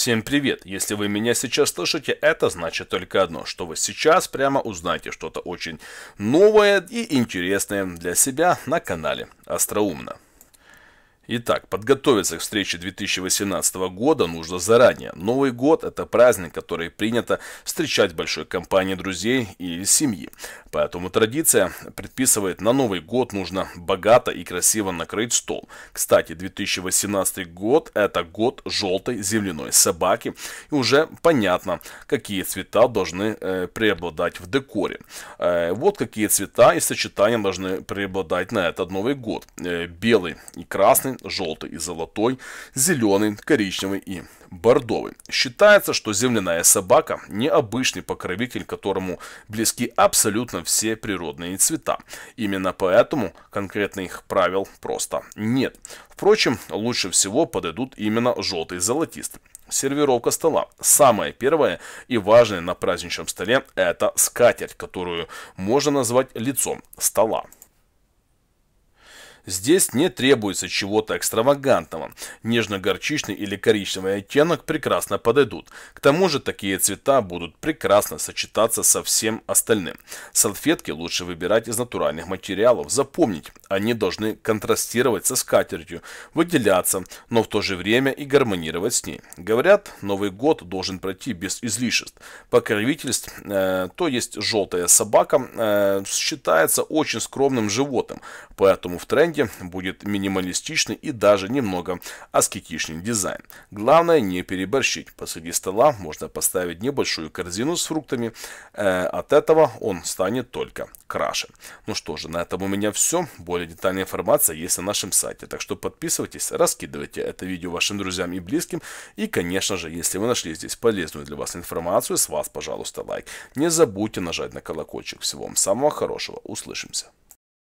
Всем привет! Если вы меня сейчас слышите, это значит только одно, что вы сейчас прямо узнаете что-то очень новое и интересное для себя на канале Остроумно. Итак, подготовиться к встрече 2018 года нужно заранее. Новый год – это праздник, который принято встречать большой компанией друзей или семьи. Поэтому традиция предписывает, на Новый год нужно богато и красиво накрыть стол. Кстати, 2018 год – это год желтой земляной собаки. И уже понятно, какие цвета должны э, преобладать в декоре. Э, вот какие цвета и сочетания должны преобладать на этот Новый год. Э, белый и красный желтый и золотой, зеленый, коричневый и бордовый. Считается, что земляная собака – необычный покровитель, которому близки абсолютно все природные цвета. Именно поэтому конкретных правил просто нет. Впрочем, лучше всего подойдут именно желтый и золотистый. Сервировка стола. Самое первое и важное на праздничном столе – это скатерть, которую можно назвать лицом стола. Здесь не требуется чего-то экстравагантного. Нежно-горчичный или коричневый оттенок прекрасно подойдут. К тому же такие цвета будут прекрасно сочетаться со всем остальным. Салфетки лучше выбирать из натуральных материалов. Запомнить, они должны контрастировать со скатертью, выделяться, но в то же время и гармонировать с ней. Говорят, Новый год должен пройти без излишеств. Покровительств, э, то есть желтая собака, э, считается очень скромным животным, поэтому в тренде будет минималистичный и даже немного аскетичный дизайн. Главное не переборщить. Посреди стола можно поставить небольшую корзину с фруктами. Э, от этого он станет только краше. Ну что же, на этом у меня все. Более более детальная информация есть на нашем сайте, так что подписывайтесь, раскидывайте это видео вашим друзьям и близким. И, конечно же, если вы нашли здесь полезную для вас информацию, с вас, пожалуйста, лайк. Не забудьте нажать на колокольчик. Всего вам самого хорошего. Услышимся.